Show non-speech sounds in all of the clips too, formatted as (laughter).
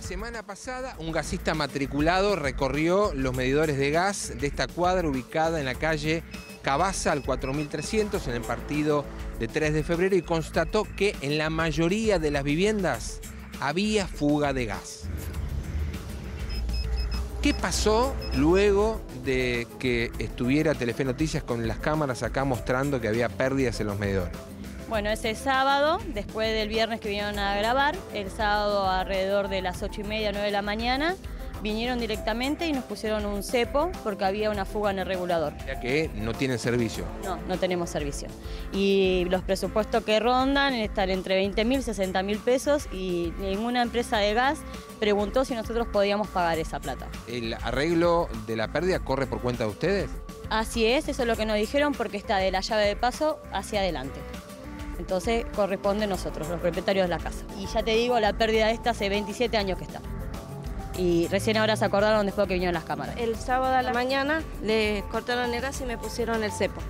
La semana pasada, un gasista matriculado recorrió los medidores de gas de esta cuadra ubicada en la calle Cabaza al 4300 en el partido de 3 de febrero y constató que en la mayoría de las viviendas había fuga de gas. ¿Qué pasó luego de que estuviera Telefe Noticias con las cámaras acá mostrando que había pérdidas en los medidores? Bueno, ese sábado, después del viernes que vinieron a grabar, el sábado alrededor de las 8 y media, nueve de la mañana, vinieron directamente y nos pusieron un cepo porque había una fuga en el regulador. Ya que no tienen servicio. No, no tenemos servicio. Y los presupuestos que rondan están entre 20 mil, 60 mil pesos y ninguna empresa de gas preguntó si nosotros podíamos pagar esa plata. ¿El arreglo de la pérdida corre por cuenta de ustedes? Así es, eso es lo que nos dijeron porque está de la llave de paso hacia adelante. Entonces corresponde a nosotros, los propietarios de la casa. Y ya te digo, la pérdida esta hace 27 años que está. Y recién ahora se acordaron después que vinieron las cámaras. El sábado a la mañana le cortaron el gas y me pusieron el cepo.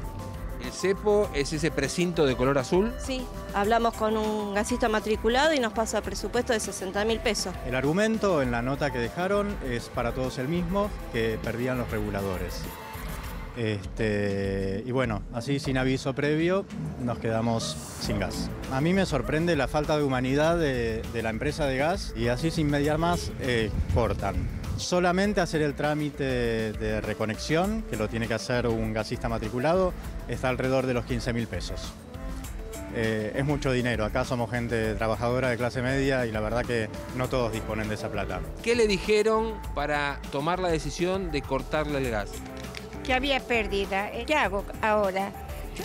¿El cepo es ese precinto de color azul? Sí, hablamos con un gasista matriculado y nos pasa presupuesto de 60 mil pesos. El argumento en la nota que dejaron es para todos el mismo, que perdían los reguladores. Este, y bueno, así sin aviso previo nos quedamos sin gas. A mí me sorprende la falta de humanidad de, la empresa de gas y así sin mediar más eh, cortan solamente hacer el trámite de reconexión, que lo tiene que hacer un gasista matriculado, está alrededor de los 15 mil pesos. Eh, es mucho dinero, acá somos gente trabajadora de clase media y la verdad que no todos disponen de esa plata. ¿Qué le dijeron para tomar la decisión de cortarle el gas? había pérdida. Eh, ¿Qué hago ahora?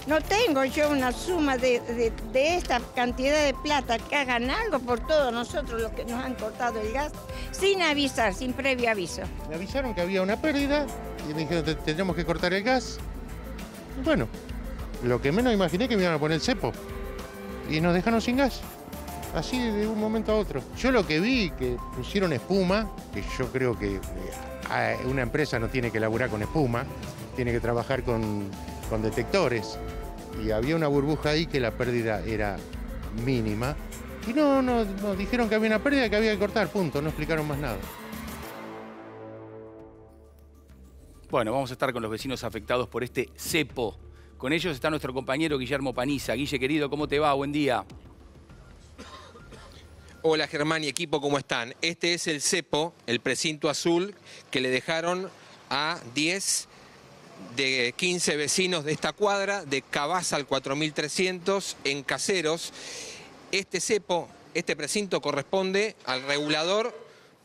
No tengo yo una suma de, esta cantidad de plata que hagan algo por todos nosotros los que nos han cortado el gas sin avisar, sin previo aviso. Me avisaron que había una pérdida y me dijeron que tendríamos que cortar el gas. Bueno, lo que menos imaginé que me iban a poner el cepo y nos dejaron sin gas así de un momento a otro. Yo lo que vi, que pusieron espuma, que yo creo que eh, una empresa no tiene que laburar con espuma, tiene que trabajar con, detectores. Y había una burbuja ahí que la pérdida era mínima. Y no, no, nos dijeron que había una pérdida que había que cortar, punto, no explicaron más nada. Bueno, vamos a estar con los vecinos afectados por este cepo. Con ellos está nuestro compañero Guillermo Paniza. Guille, querido, ¿cómo te va? Buen día. Hola Germán y equipo, ¿cómo están? Este es el cepo, el precinto azul, que le dejaron a 10 de 15 vecinos de esta cuadra, de Cabaza al 4300, en Caseros. Este cepo, este precinto corresponde al regulador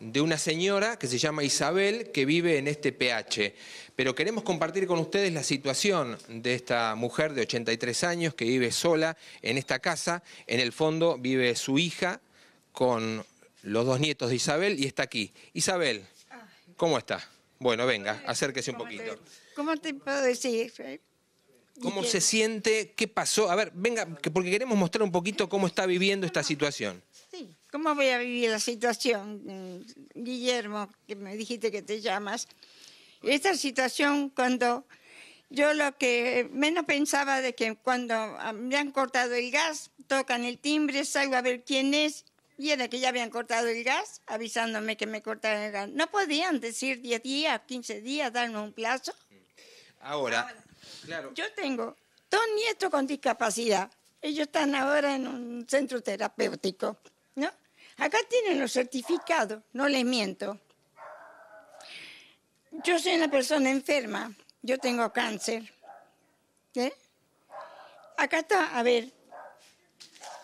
de una señora que se llama Isabel, que vive en este PH. Pero queremos compartir con ustedes la situación de esta mujer de 83 años que vive sola en esta casa. En el fondo vive su hija, con los dos nietos de Isabel y está aquí. Isabel, ¿cómo está? Bueno, venga, eh, acérquese un poquito. ¿Cómo te puedo decir? ¿Cómo se siente? ¿Qué pasó? A ver, venga, porque queremos mostrar un poquito cómo está viviendo esta situación. Sí, ¿cómo voy a vivir la situación, mm, Guillermo, que me dijiste que te llamas? Esta situación cuando yo lo que menos pensaba de que cuando ah, me han cortado el gas, tocan el timbre, salgo a ver quién es y que ya habían cortado el gas, avisándome que me cortaran el gas. No podían decir 10 días, 15 días, darnos un plazo. Ahora, claro. Yo tengo dos nietos con discapacidad. Ellos están ahora en un centro terapéutico, ¿no? Acá tienen los certificados, no les miento. Yo soy una persona enferma, yo tengo cáncer. Acá está, a ver,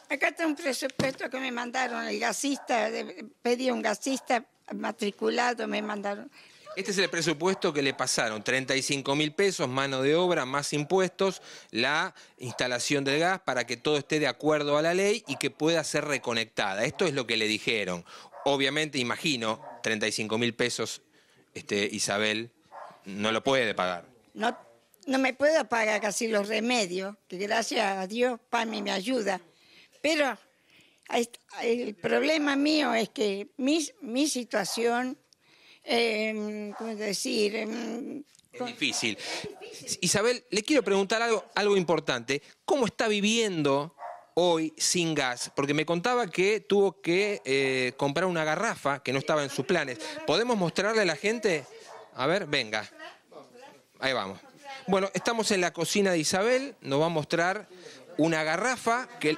Acá está un presupuesto que me mandaron, el gasista, pedí un gasista matriculado, me mandaron. Este es el presupuesto que le pasaron, 35 mil pesos, mano de obra, más impuestos, la instalación del gas para que todo esté de acuerdo a la ley y que pueda ser reconectada. Esto es lo que le dijeron. Obviamente, imagino, 35 mil pesos, este, Isabel no lo puede pagar. No, no me puedo pagar casi los remedios, que gracias a Dios, Pami me ayuda. Pero el problema mío es que mi, situación, eh, ¿cómo decir? Em, es difícil. Isabel, le quiero preguntar algo, importante. ¿Cómo está viviendo hoy sin gas? Porque me contaba que tuvo que eh, comprar una garrafa que no estaba en sus planes. ¿Podemos mostrarle a la gente? A ver, venga. Ahí vamos. Bueno, estamos en la cocina de Isabel. Nos va a mostrar una garrafa que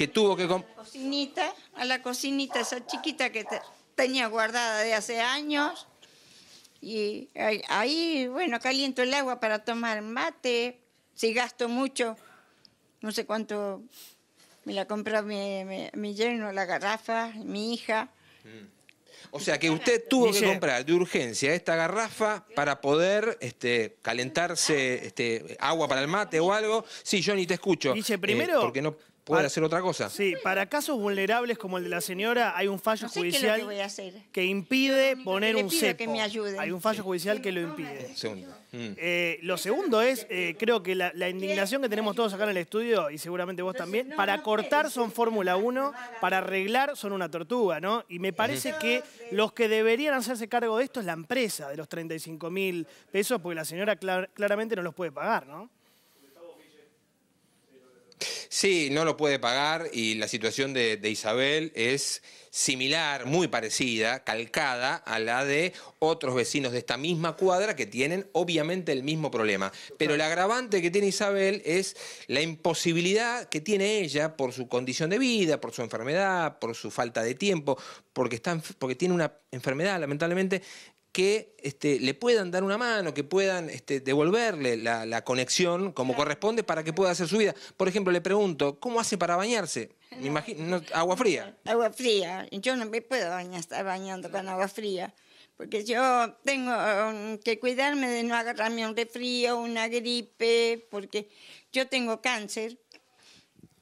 que tuvo que... Cocinita, a la cocinita esa chiquita que tenía guardada de hace años. Y ahí, bueno, caliento el agua para tomar mate. Si gasto mucho, no sé cuánto, me la compró mi, mi, la garrafa, mi hija. Mm. O sea que usted tuvo que comprar de urgencia esta garrafa para poder este, calentarse este, agua para el mate o algo. Sí, ni te escucho. Dice, eh, primero, ¿Puede ah, hacer otra cosa. Sí, para casos vulnerables como el de la señora, hay un fallo judicial que, impide poner un cepo. hay un fallo judicial que lo impide. Mm. Eh, lo segundo es, eh, creo que la, indignación que tenemos todos acá en el estudio, y seguramente vos también, para cortar eh, son Fórmula 1, para arreglar son una tortuga, ¿no? Y me parece que los que deberían hacerse cargo de esto es la empresa de los 35 mil pesos, porque la señora claramente no los puede pagar, ¿no? Sí, no lo puede pagar y la situación de, Isabel es similar, muy parecida, calcada a la de otros vecinos de esta misma cuadra que tienen obviamente el mismo problema. Pero el agravante que tiene Isabel es la imposibilidad que tiene ella por su condición de vida, por su enfermedad, por su falta de tiempo, porque, porque tiene una enfermedad lamentablemente que este, le puedan dar una mano, que puedan este, devolverle la, conexión como corresponde para que pueda hacer su vida. Por ejemplo, le pregunto, ¿cómo hace para bañarse? imagino, agua fría. Agua fría. Yo no me puedo bañar, estar bañando con agua fría porque yo tengo que cuidarme de no agarrarme un refrío, una gripe, porque yo tengo cáncer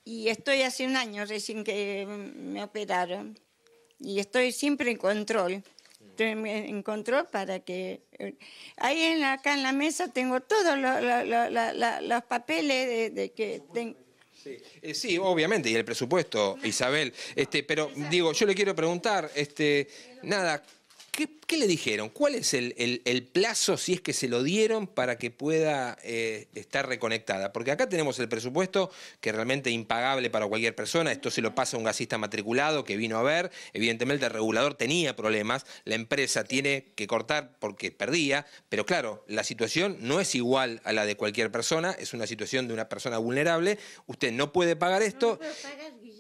y estoy hace un año recién que me operaron y estoy siempre en control encontró para que... Eh, ahí en acá en la mesa tengo todos los, papeles de, que Sí. Eh, sí, obviamente, y el presupuesto, Isabel. Este, pero digo, yo le quiero preguntar, este, nada, ¿Qué, le dijeron? ¿Cuál es el, plazo, si es que se lo dieron, para que pueda eh, estar reconectada? Porque acá tenemos el presupuesto que realmente es impagable para cualquier persona. Esto se lo pasa a un gasista matriculado que vino a ver. Evidentemente el regulador tenía problemas. La empresa tiene que cortar porque perdía. Pero claro, la situación no es igual a la de cualquier persona. Es una situación de una persona vulnerable. Usted no puede pagar esto.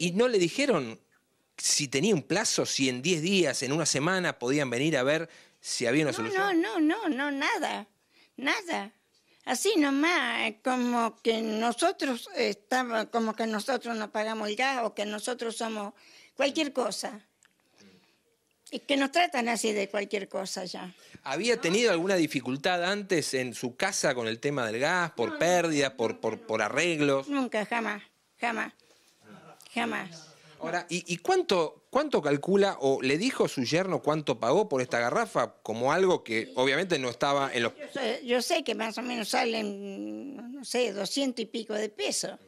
y no le dijeron si tenía un plazo, si en 10 días, en una semana podían venir a ver si había una no, solución. No, no, no, no, nada, nada. Así nomás, como que nosotros estamos, como que nosotros no pagamos el gas o que nosotros somos cualquier cosa. Y que nos tratan así de cualquier cosa ya. ¿Había tenido alguna dificultad antes en su casa con el tema del gas, por pérdida, por, por, por arreglos? Nunca, jamás, jamás, jamás. Ahora, ¿y, cuánto, cuánto calcula o le dijo su yerno cuánto pagó por esta garrafa? Como algo que obviamente no estaba en los... Yo sé, que más o menos salen, no sé, 200 y pico de peso,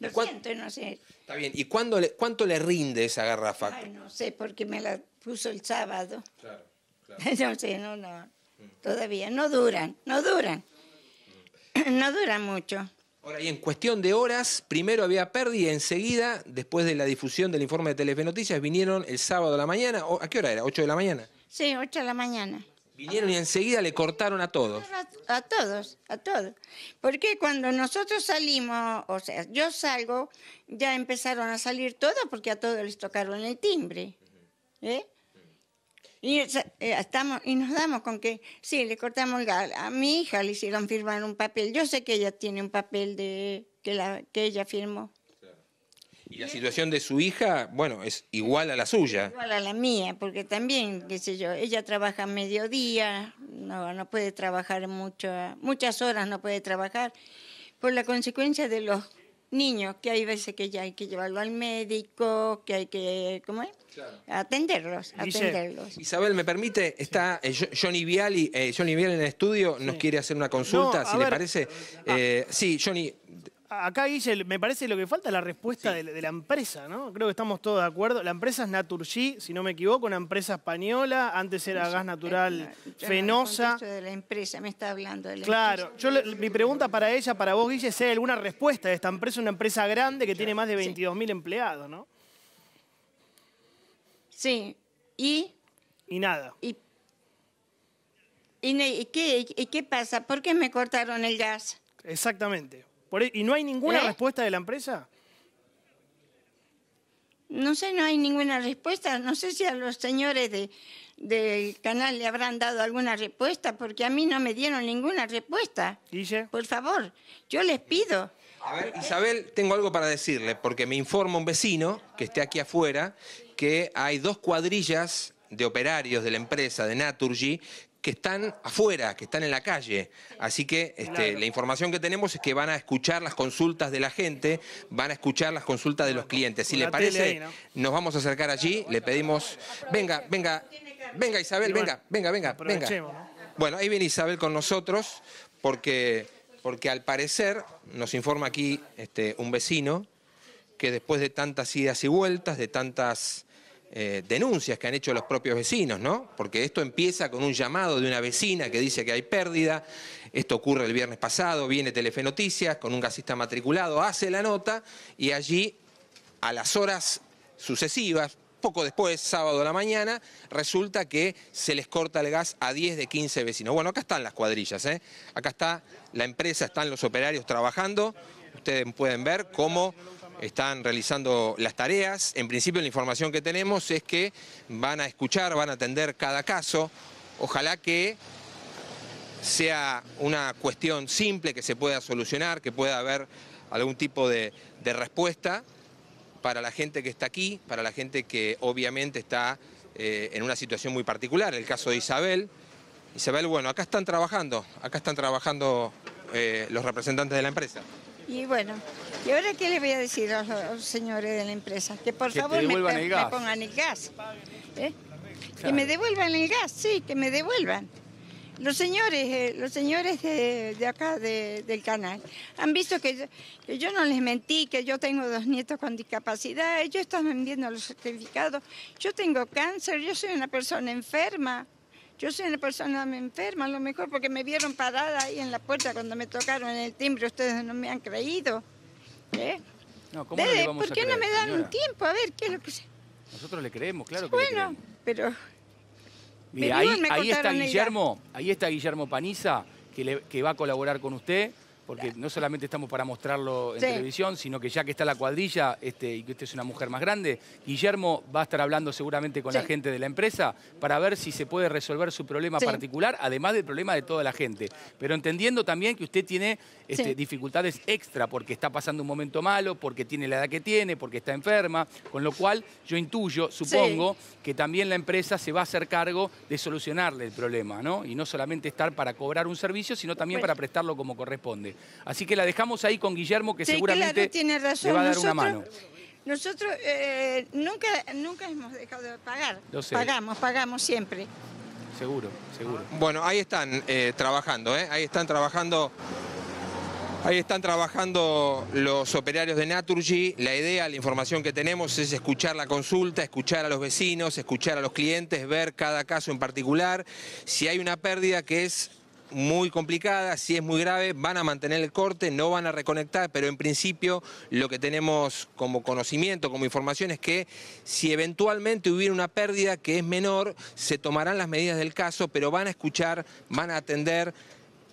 Doscientos, no sé. Está bien, ¿y cuándo cuánto le rinde esa garrafa? no sé, porque me la puso el sábado. Claro, (laughs) claro. no sé, no, no. Mm. Todavía, no duran, no duran. (clears throat) No duran mucho. Ahora, y en cuestión de horas, primero había pérdida, enseguida, después de la difusión del informe de Telefe Noticias, vinieron el sábado a la mañana, ¿a qué hora era? ¿8 de la mañana? Sí, 8 de la mañana. Vinieron y enseguida le cortaron a todos. A, todos, a todos. Porque cuando nosotros salimos, o sea, yo salgo, ya empezaron a salir todos porque a todos les tocaron el timbre. ¿eh? Y eh, estamos, y nos damos con que, sí, le cortamos el A mi hija le hicieron firmar un papel. Yo sé que ella tiene un papel de que, la, que ella firmó. Y la situación de su hija, bueno, es igual a la suya. Igual a la mía, porque también, qué sé yo, ella trabaja a mediodía, no, no puede trabajar mucho, muchas horas no puede trabajar, por la consecuencia de los niños, que hay veces que ya hay que llevarlo al médico, que hay que, ¿cómo es? Atenderlos, atenderlos. Isabel, ¿me permite? Está eh, Johnny Vial eh, Johnny Viali en el estudio, nos quiere hacer una consulta, si le parece. Ah. Eh, sí, Johnny, acá, Guille, me parece lo que falta es la respuesta de, la empresa, ¿no? Creo que estamos todos de acuerdo. La empresa es Naturgy, si no me equivoco, una empresa española. Antes era gas natural yo Fenosa. de la empresa, me está hablando de la Claro. Yo, mi pregunta para ella, para vos, Guille, es alguna respuesta de esta empresa, una empresa grande que tiene más de 22.000 mil empleados, ¿no? Sí. Y... Y nada. Y, qué, ¿Y qué pasa? ¿Por qué me cortaron el gas? Exactamente. ¿Y no hay ninguna ¿Eh? respuesta de la empresa? No sé, no hay ninguna respuesta. No sé si a los señores de, del canal le habrán dado alguna respuesta, porque a mí no me dieron ninguna respuesta. Dice. Por favor, yo les pido. A ver, Isabel, tengo algo para decirle, porque me informa un vecino que esté aquí afuera que hay dos cuadrillas de operarios de la empresa de Naturgy que están afuera, que están en la calle. Así que este, la información que tenemos es que van a escuchar las consultas de la gente, van a escuchar las consultas de los clientes. Si le parece, nos vamos a acercar allí, le pedimos, venga, venga, venga Isabel, venga, venga, venga, venga. Bueno, ahí viene Isabel con nosotros, porque, porque al parecer, nos informa aquí este, un vecino, que después de tantas idas y vueltas, de tantas eh, denuncias que han hecho los propios vecinos, ¿no? Porque esto empieza con un llamado de una vecina que dice que hay pérdida, esto ocurre el viernes pasado, viene Telefe Noticias con un gasista matriculado, hace la nota y allí a las horas sucesivas, poco después, sábado a la mañana, resulta que se les corta el gas a 10 de 15 vecinos. Bueno, acá están las cuadrillas, ¿eh? acá está la empresa, están los operarios trabajando, ustedes pueden ver cómo están realizando las tareas. En principio la información que tenemos es que van a escuchar, van a atender cada caso. Ojalá que sea una cuestión simple que se pueda solucionar, que pueda haber algún tipo de, respuesta para la gente que está aquí, para la gente que obviamente está eh, en una situación muy particular, el caso de Isabel. Isabel, bueno, acá están trabajando, acá están trabajando eh, los representantes de la empresa. Y bueno, ¿y ahora qué les voy a decir a los, señores de la empresa? Que por favor me, pongan el gas. ¿eh? Que me devuelvan el gas, sí, que me devuelvan. Los señores, eh, los señores de, acá del canal han visto que yo, no les mentí, que yo tengo dos nietos con discapacidad, ellos están vendiendo los certificados, yo tengo cáncer, yo soy una persona enferma. Yo soy una persona enferma, a lo mejor, porque me vieron parada ahí en la puerta cuando me tocaron en el timbre, ustedes no me han creído. ¿eh? No, ¿Por qué no me dan un tiempo? A ver, ¿qué es lo que se... Nosotros le creemos, claro que Bueno, pero... ahí, está Guillermo, ahí está Guillermo Paniza, que, que va a colaborar con usted porque no solamente estamos para mostrarlo en televisión, sino que ya que está la cuadrilla este, y que usted es una mujer más grande, Guillermo va a estar hablando seguramente con la gente de la empresa para ver si se puede resolver su problema particular, además del problema de toda la gente. Pero entendiendo también que usted tiene este, dificultades extra porque está pasando un momento malo, porque tiene la edad que tiene, porque está enferma, con lo cual yo intuyo, supongo, que también la empresa se va a hacer cargo de solucionarle el problema, ¿no? Y no solamente estar para cobrar un servicio, sino también pues para prestarlo como corresponde. Así que la dejamos ahí con Guillermo, que seguramente le va a dar una mano. Nosotros eh, nunca, nunca hemos dejado de pagar. Pagamos, pagamos siempre. Seguro, seguro. Bueno, ahí están eh, trabajando, eh. ahí están trabajando Ahí están trabajando los operarios de Naturgy. La idea, la información que tenemos es escuchar la consulta, escuchar a los vecinos, escuchar a los clientes, ver cada caso en particular. Si hay una pérdida que es muy complicada, si es muy grave van a mantener el corte, no van a reconectar, pero en principio lo que tenemos como conocimiento, como información es que si eventualmente hubiera una pérdida que es menor, se tomarán las medidas del caso, pero van a escuchar, van a atender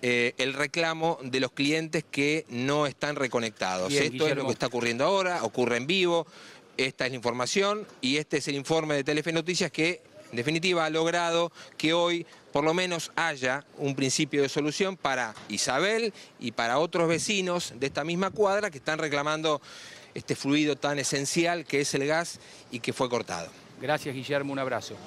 eh, el reclamo de los clientes que no están reconectados. Esto es lo que está ocurriendo ahora, ocurre en vivo. Esta es la información y este es el informe de Telefe Noticias que en definitiva, ha logrado que hoy por lo menos haya un principio de solución para Isabel y para otros vecinos de esta misma cuadra que están reclamando este fluido tan esencial que es el gas y que fue cortado. Gracias, Guillermo. Un abrazo.